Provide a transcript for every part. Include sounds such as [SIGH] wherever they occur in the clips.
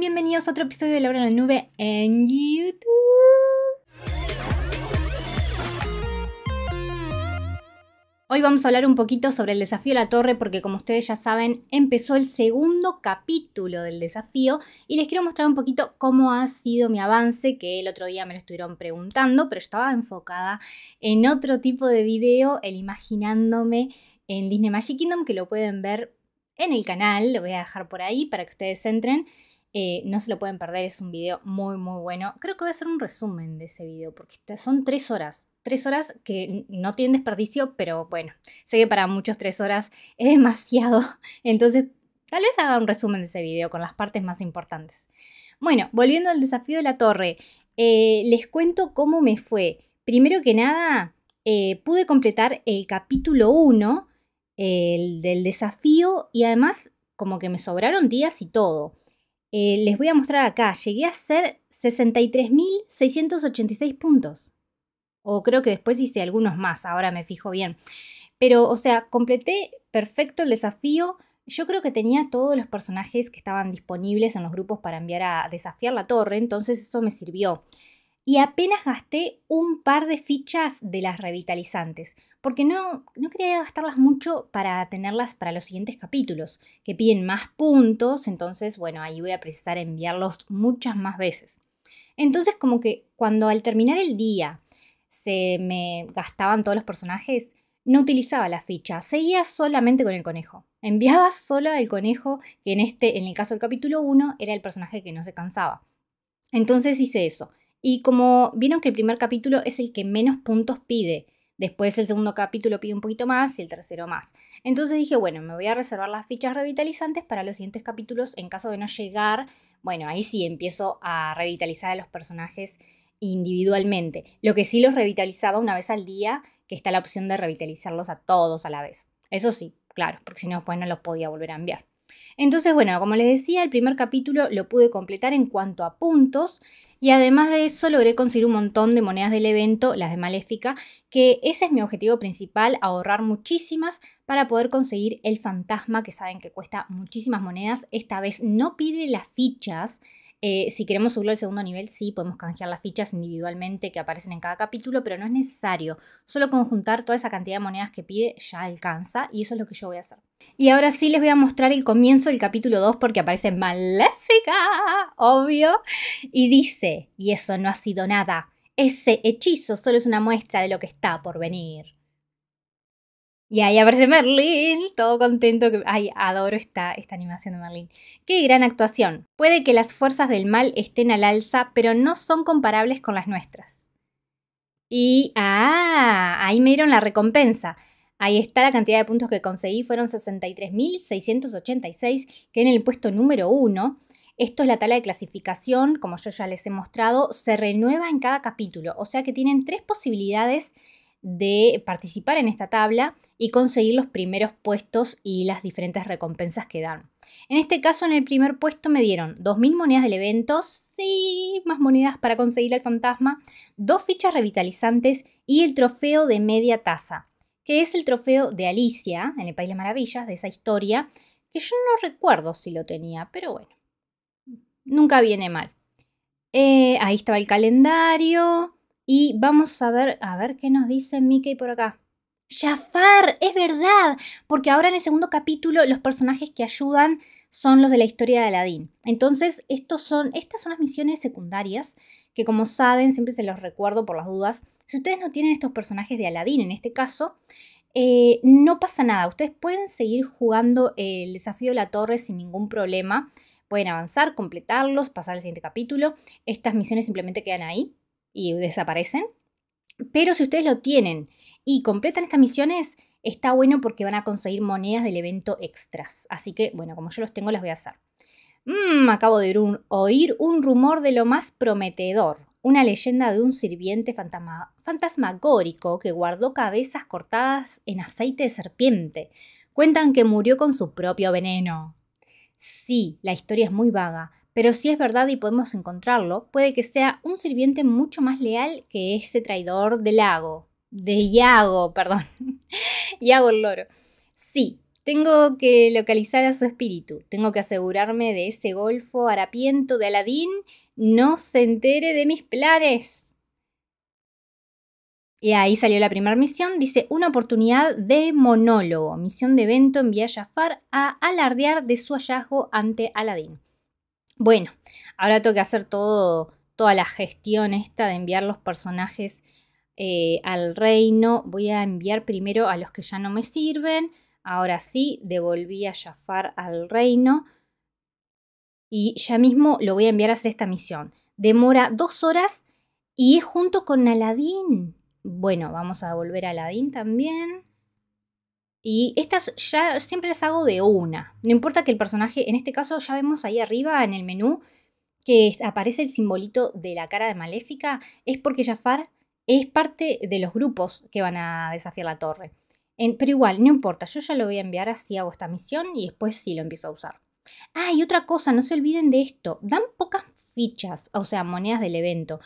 Bienvenidos a otro episodio de Laura en la Nube en YouTube. Hoy vamos a hablar un poquito sobre el desafío de la torre porque como ustedes ya saben empezó el segundo capítulo del desafío y les quiero mostrar un poquito cómo ha sido mi avance que el otro día me lo estuvieron preguntando pero estaba enfocada en otro tipo de video el imaginándome en Disney Magic Kingdom que lo pueden ver en el canal, lo voy a dejar por ahí para que ustedes entren eh, no se lo pueden perder, es un video muy, muy bueno. Creo que voy a hacer un resumen de ese video, porque son tres horas. Tres horas que no tienen desperdicio, pero bueno, sé que para muchos tres horas [LAUGHS] es demasiado. Entonces, tal vez haga un resumen de ese video con las partes más importantes. Bueno, volviendo al desafío de la torre, eh, les cuento cómo me fue. Primero que nada, eh, pude completar el capítulo 1 del desafío y además como que me sobraron días y todo. Eh, les voy a mostrar acá, llegué a hacer 63.686 puntos. O creo que después hice algunos más, ahora me fijo bien. Pero, o sea, completé perfecto el desafío. Yo creo que tenía todos los personajes que estaban disponibles en los grupos para enviar a desafiar la torre, entonces eso me sirvió y apenas gasté un par de fichas de las revitalizantes, porque no, no quería gastarlas mucho para tenerlas para los siguientes capítulos, que piden más puntos, entonces bueno, ahí voy a precisar enviarlos muchas más veces. Entonces como que cuando al terminar el día se me gastaban todos los personajes, no utilizaba la ficha, seguía solamente con el conejo. Enviaba [LAUGHS] solo al conejo, que en, este, en el caso del capítulo 1 era el personaje que no se cansaba. Entonces hice eso. Y como vieron que el primer capítulo es el que menos puntos pide, después el segundo capítulo pide un poquito más y el tercero más. Entonces dije, bueno, me voy a reservar las fichas revitalizantes para los siguientes capítulos en caso de no llegar. Bueno, ahí sí empiezo a revitalizar a los personajes individualmente. Lo que sí los revitalizaba una vez al día, que está la opción de revitalizarlos a todos a la vez. Eso sí, claro, porque si no, pues no los podía volver a enviar. Entonces, bueno, como les decía, el primer capítulo lo pude completar en cuanto a puntos y además de eso logré conseguir un montón de monedas del evento, las de Maléfica, que ese es mi objetivo principal, ahorrar muchísimas para poder conseguir el fantasma que saben que cuesta muchísimas monedas. Esta vez no pide las fichas, eh, si queremos subirlo al segundo nivel, sí, podemos canjear las fichas individualmente que aparecen en cada capítulo, pero no es necesario. Solo conjuntar toda esa cantidad de monedas que pide ya alcanza y eso es lo que yo voy a hacer. Y ahora sí les voy a mostrar el comienzo del capítulo 2 porque aparece Maléfica, obvio, y dice, y eso no ha sido nada. Ese hechizo solo es una muestra de lo que está por venir. Y ahí aparece Merlín, todo contento. Ay, adoro esta, esta animación de Merlín. ¡Qué gran actuación! Puede que las fuerzas del mal estén al alza, pero no son comparables con las nuestras. Y, ah, ahí me dieron la recompensa. Ahí está la cantidad de puntos que conseguí, fueron 63.686, que en el puesto número uno. Esto es la tabla de clasificación, como yo ya les he mostrado, se renueva en cada capítulo, o sea que tienen tres posibilidades de participar en esta tabla y conseguir los primeros puestos y las diferentes recompensas que dan. En este caso, en el primer puesto me dieron 2.000 monedas del evento, sí, más monedas para conseguir al fantasma, dos fichas revitalizantes y el trofeo de media taza, que es el trofeo de Alicia en el País de las Maravillas, de esa historia, que yo no recuerdo si lo tenía, pero bueno, nunca viene mal. Eh, ahí estaba el calendario, y vamos a ver, a ver qué nos dice Mickey por acá. Jafar, es verdad, porque ahora en el segundo capítulo los personajes que ayudan son los de la historia de Aladín Entonces, estos son, estas son las misiones secundarias que como saben, siempre se los recuerdo por las dudas, si ustedes no tienen estos personajes de Aladín en este caso, eh, no pasa nada, ustedes pueden seguir jugando el desafío de la torre sin ningún problema, pueden avanzar, completarlos, pasar al siguiente capítulo, estas misiones simplemente quedan ahí y desaparecen. Pero si ustedes lo tienen y completan estas misiones, está bueno porque van a conseguir monedas del evento extras. Así que, bueno, como yo los tengo, las voy a hacer. Mmm, acabo de oír un rumor de lo más prometedor. Una leyenda de un sirviente fantasma, fantasmagórico que guardó cabezas cortadas en aceite de serpiente. Cuentan que murió con su propio veneno. Sí, la historia es muy vaga, pero si es verdad y podemos encontrarlo, puede que sea un sirviente mucho más leal que ese traidor de Lago. De Iago, [LAUGHS] perdón. Iago el loro. Sí, tengo que localizar a su espíritu. Tengo que asegurarme de ese golfo harapiento de Aladín no se entere de mis planes. Y ahí salió la primera misión. Dice, una oportunidad de monólogo. Misión de evento envía a Jafar a alardear de su hallazgo ante Aladín. Bueno, ahora tengo que hacer toda la gestión esta de enviar los personajes eh, al reino. Voy a enviar primero a los que ya no me sirven. Ahora sí, devolví a Jafar al reino. Y ya mismo lo voy a enviar a hacer esta misión. Demora dos horas y es junto con Aladín. Bueno, vamos a devolver a Aladín también. Y estas ya siempre las hago de una. No importa que el personaje, en este caso ya vemos ahí arriba en el menú que aparece el simbolito de la cara de Maléfica, es porque Jafar es parte de los grupos que van a desafiar la torre. pero igual, no importa, yo ya lo voy a enviar así, hago esta misión y después sí lo empiezo a usar. Ah, y otra cosa, no se olviden de esto, dan pocas fichas, o sea, monedas del evento,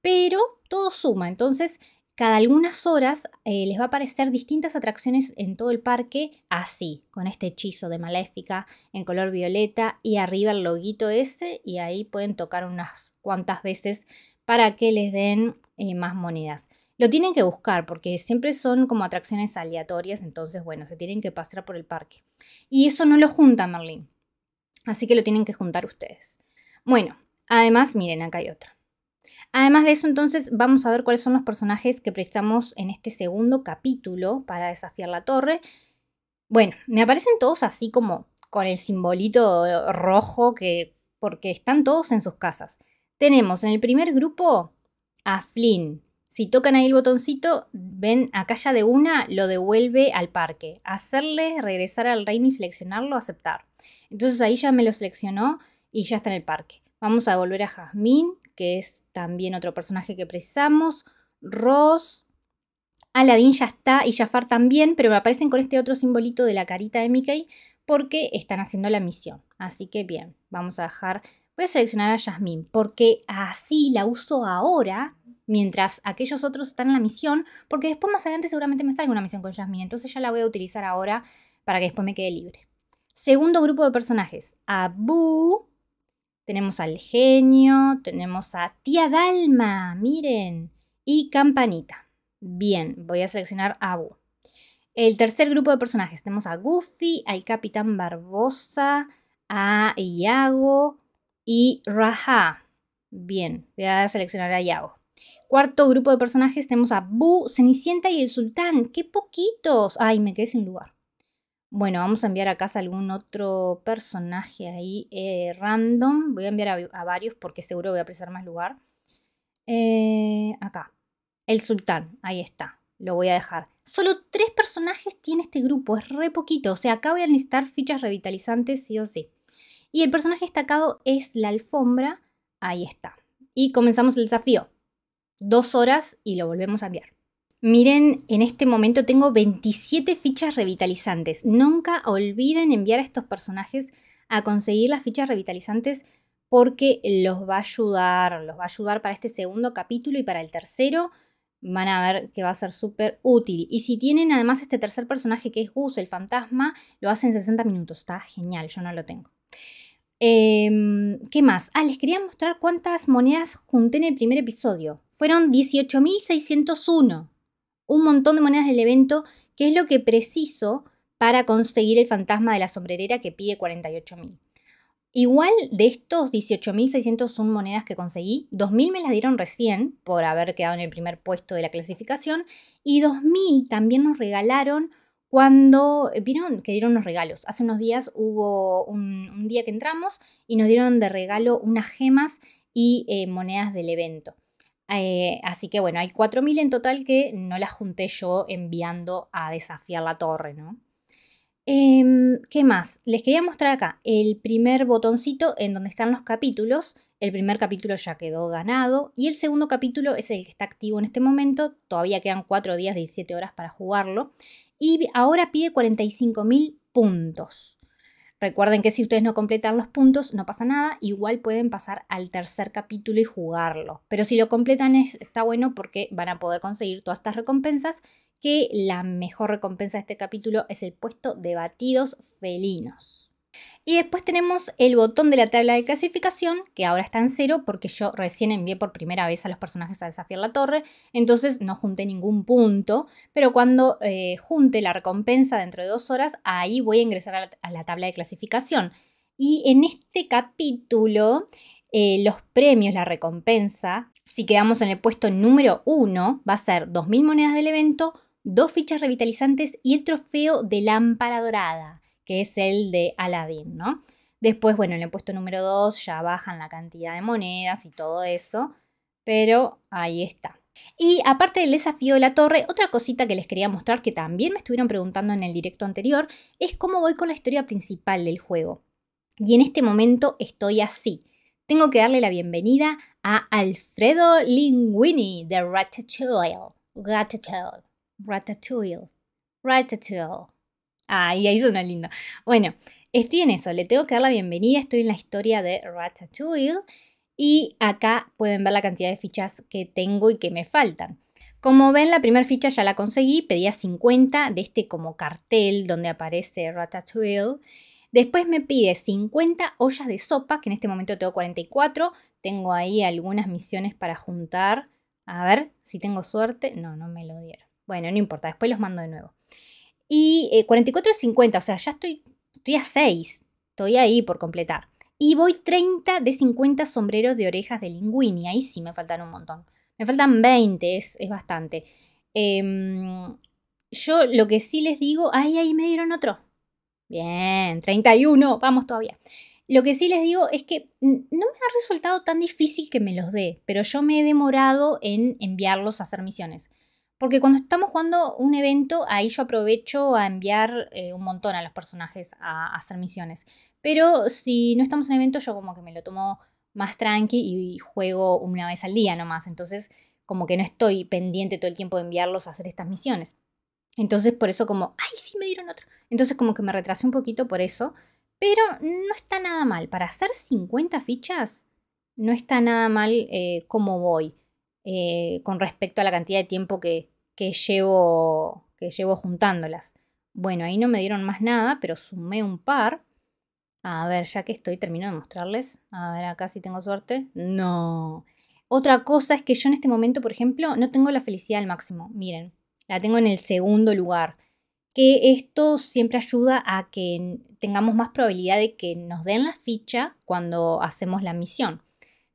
pero todo suma, entonces cada algunas horas eh, les va a aparecer distintas atracciones en todo el parque, así, con este hechizo de maléfica en color violeta y arriba el loguito ese y ahí pueden tocar unas cuantas veces para que les den eh, más monedas. Lo tienen que buscar porque siempre son como atracciones aleatorias, entonces bueno, se tienen que pasar por el parque. Y eso no lo junta Merlin, así que lo tienen que juntar ustedes. Bueno, además, miren, acá hay otra. Además de eso, entonces vamos a ver cuáles son los personajes que prestamos en este segundo capítulo para desafiar la torre. Bueno, me aparecen todos así como con el simbolito rojo que porque están todos en sus casas. Tenemos en el primer grupo a Flynn. Si tocan ahí el botoncito, ven acá ya de una, lo devuelve al parque. Hacerle regresar al reino y seleccionarlo, aceptar. Entonces ahí ya me lo seleccionó y ya está en el parque. Vamos a volver a Jazmín, que es también otro personaje que precisamos. Ross, Aladdin ya está y Jafar también, pero me aparecen con este otro simbolito de la carita de Mickey porque están haciendo la misión. Así que bien, vamos a dejar... Voy a seleccionar a Jasmine. porque así la uso ahora mientras aquellos otros están en la misión, porque después más adelante seguramente me salga una misión con Jasmine, entonces ya la voy a utilizar ahora para que después me quede libre. Segundo grupo de personajes, Abu, tenemos al genio, tenemos a tía Dalma, miren, y campanita. Bien, voy a seleccionar a bu El tercer grupo de personajes, tenemos a Goofy, al capitán Barbosa, a Iago y Raja. Bien, voy a seleccionar a Iago. Cuarto grupo de personajes tenemos a Bu, Cenicienta y el Sultán. ¡Qué poquitos! Ay, me quedé sin lugar. Bueno, vamos a enviar a casa algún otro personaje ahí eh, random. Voy a enviar a, varios porque seguro voy a precisar más lugar. Eh, acá. El sultán, ahí está. Lo voy a dejar. Solo tres personajes tiene este grupo, es re poquito. O sea, acá voy a necesitar fichas revitalizantes sí o sí. Y el personaje destacado es la alfombra. Ahí está. Y comenzamos el desafío. Dos horas y lo volvemos a enviar. Miren, en este momento tengo 27 fichas revitalizantes. Nunca olviden enviar a estos personajes a conseguir las fichas revitalizantes porque los va a ayudar, los va a ayudar para este segundo capítulo y para el tercero. Van a ver que va a ser súper útil. Y si tienen además este tercer personaje que es Gus, el fantasma, lo hacen en 60 minutos. Está genial, yo no lo tengo. Em, ¿Qué más? Ah, les quería mostrar cuántas monedas junté en el primer episodio. Fueron 18.601 un montón de monedas del evento, que es lo que preciso para conseguir el fantasma de la sombrerera que pide 48.000. Igual de estos son monedas que conseguí, 2.000 me las dieron recién por haber quedado en el primer puesto de la clasificación y 2.000 también nos regalaron cuando eh, vieron que dieron unos regalos. Hace unos días hubo un, día que entramos y nos dieron de regalo unas gemas y eh, monedas del evento. Eh, así que bueno, hay 4.000 en total que no las junté yo enviando a desafiar la torre, ¿no? Em, ¿Qué más? Les quería mostrar acá el primer botoncito en donde están los capítulos. El primer capítulo ya quedó ganado y el segundo capítulo es el que está activo en este momento. Todavía quedan 4 días, 17 horas para jugarlo. Y ahora pide 45.000 puntos. Recuerden que si ustedes no completan los puntos, no pasa nada, igual pueden pasar al tercer capítulo y jugarlo. Pero si lo completan está bueno porque van a poder conseguir todas estas recompensas, que la mejor recompensa de este capítulo es el puesto de batidos felinos. Y después tenemos el botón de la tabla de clasificación, que ahora está en cero porque yo recién envié por primera vez a los personajes a desafiar la torre, entonces no junté ningún punto, pero cuando eh, junte la recompensa dentro de dos horas, ahí voy a ingresar a la, tabla de clasificación. Y en este capítulo, eh, los premios, la recompensa, si quedamos en el puesto número uno, va a ser 2.000 monedas del evento, dos fichas revitalizantes y el trofeo de lámpara dorada que es el de Aladdin, ¿no? Después, bueno, en el puesto número 2 ya bajan la cantidad de monedas y todo eso, pero ahí está. Y aparte del desafío de la torre, otra cosita que les quería mostrar que también me estuvieron preguntando en el directo anterior es cómo voy con la historia principal del juego. Y en este momento estoy así. Tengo que darle la bienvenida a Alfredo Linguini de Ratatouille. Ratatouille. Ratatouille. Ratatouille. Ay, ahí suena lindo. Bueno, estoy en eso, le tengo que dar la bienvenida, estoy en la historia de Ratatouille y acá pueden ver la cantidad de fichas que tengo y que me faltan. Como ven, la primera ficha ya la conseguí, pedía 50 de este como cartel donde aparece Ratatouille. Después me pide 50 ollas de sopa, que en este momento tengo 44. Tengo ahí algunas misiones para juntar. A ver si tengo suerte. No, no me lo dieron. Bueno, no importa, después los mando de nuevo. Y eh, 50, o sea, ya estoy, estoy a 6, estoy ahí por completar. Y voy 30 de 50 sombreros de orejas de linguini, ahí sí me faltan un montón. Me faltan 20, es, bastante. Em, yo lo que sí les digo, ahí ahí me dieron otro. Bien, 31, vamos todavía. Lo que sí les digo es que no me ha resultado tan difícil que me los dé, pero yo me he demorado en enviarlos a hacer misiones. Porque cuando estamos jugando un evento, ahí yo aprovecho a enviar eh, un montón a los personajes a, hacer misiones. Pero si no estamos en evento, yo como que me lo tomo más tranqui y juego una vez al día nomás. Entonces, como que no estoy pendiente todo el tiempo de enviarlos a hacer estas misiones. Entonces, por eso como, ay, sí, me dieron otro. Entonces, como que me retrasé un poquito por eso. Pero no está nada mal. Para hacer 50 fichas, no está nada mal eh, como voy. Eh, con respecto a la cantidad de tiempo que, llevo, que llevo juntándolas. Bueno, ahí no me dieron más nada, pero sumé un par. A ver, ya que estoy, termino de mostrarles. A ver, acá si tengo suerte. No. Otra cosa es que yo en este momento, por ejemplo, no tengo la felicidad al máximo. Miren, la tengo en el segundo lugar. Que esto siempre ayuda a que tengamos más probabilidad de que nos den la ficha cuando hacemos la misión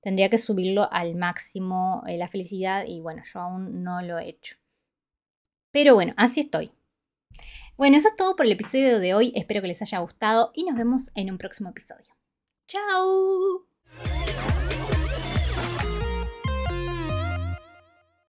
tendría que subirlo al máximo eh, la felicidad y bueno, yo aún no lo he hecho. Pero bueno, así estoy. Bueno, eso es todo por el episodio de hoy. Espero que les haya gustado y nos vemos en un próximo episodio. ¡Chao!